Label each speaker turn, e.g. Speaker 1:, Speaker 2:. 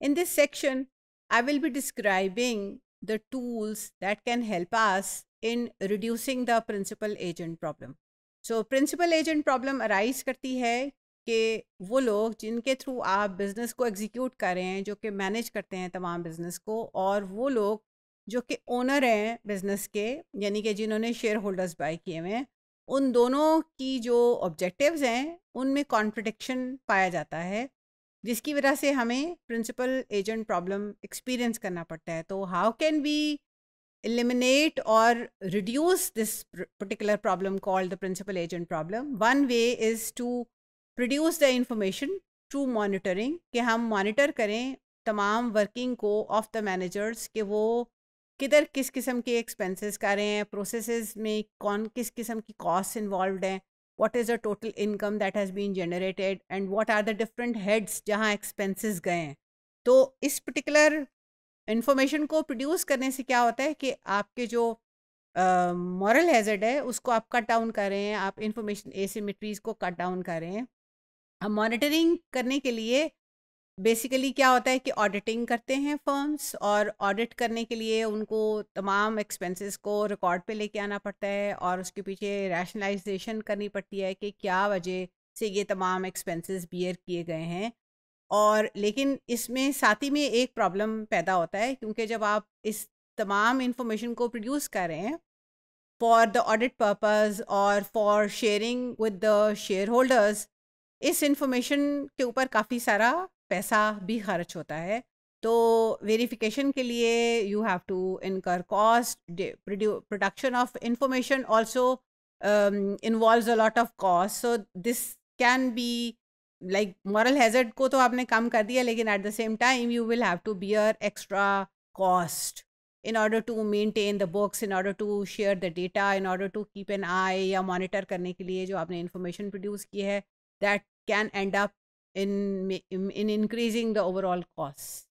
Speaker 1: In this section, I will be describing the tools that can help us in reducing the principal agent problem. So principal agent problem arise करती है कि वो लोग जिनके through आप business को execute कर रहे हैं जो कि मैनेज करते हैं तमाम बिज़नेस को और वो लोग जो कि ओनर हैं बिज़नेस के यानी कि जिन्होंने शेयर होल्डर्स बाय किए हुए हैं उन दोनों की जो ऑब्जेक्टिव्स हैं उनमें कॉन्ट्रडिक्शन पाया जाता है जिसकी वजह से हमें प्रिंसिपल एजेंट प्रॉब्लम एक्सपीरियंस करना पड़ता है तो हाउ कैन वी एलिमिनेट और reduce this particular problem called the principal agent problem one way is to produce the information through monitoring कि हम मॉनिटर करें तमाम वर्किंग को ऑफ द मैनेजर्स के वो किधर किस किस्म के एक्सपेंसेस कर रहे हैं प्रोसेसेस में कौन किस किस्म की कॉस्ट इन्वॉल्व हैं what is the total income that has been generated and what are the different heads जहाँ expenses गए हैं तो इस particular इन्फॉर्मेशन को प्रोड्यूस करने से क्या होता है कि आपके जो मॉरल uh, हैजर्ड है उसको आप कट डाउन कर रहे हैं आप इंफॉर्मेशन एसीमेट्रीज को कट डाउन कर रहे हैं हम मॉनिटरिंग करने के लिए बेसिकली क्या होता है कि ऑडिटिंग करते हैं फर्म्स और ऑडिट करने के लिए उनको तमाम एक्सपेंसेस को रिकॉर्ड पे लेके आना पड़ता है और उसके पीछे रैशनलाइजेशन करनी पड़ती है कि क्या वजह से ये तमाम एक्सपेंसेस बियर किए गए हैं और लेकिन इसमें साथ ही में एक प्रॉब्लम पैदा होता है क्योंकि जब आप इस तमाम इंफॉर्मेशन को प्रोड्यूस कर रहे हैं फॉर द ऑडिट पर्पज़ और for sharing with the shareholders इस इंफॉर्मेशन के ऊपर काफ़ी सारा पैसा भी खर्च होता है तो वेरिफिकेशन के लिए you have to incur cost production of information also involve a lot of cost so this can be like moral hazard को तो आपने कम कर दिया लेकिन at the same time you will have to bear extra cost in order to maintain the books in order to share the data in order to keep an eye या monitor करने के लिए जो आपने इन्फॉर्मेशन प्रोड्यूस की है that can end up in in increasing the overall costs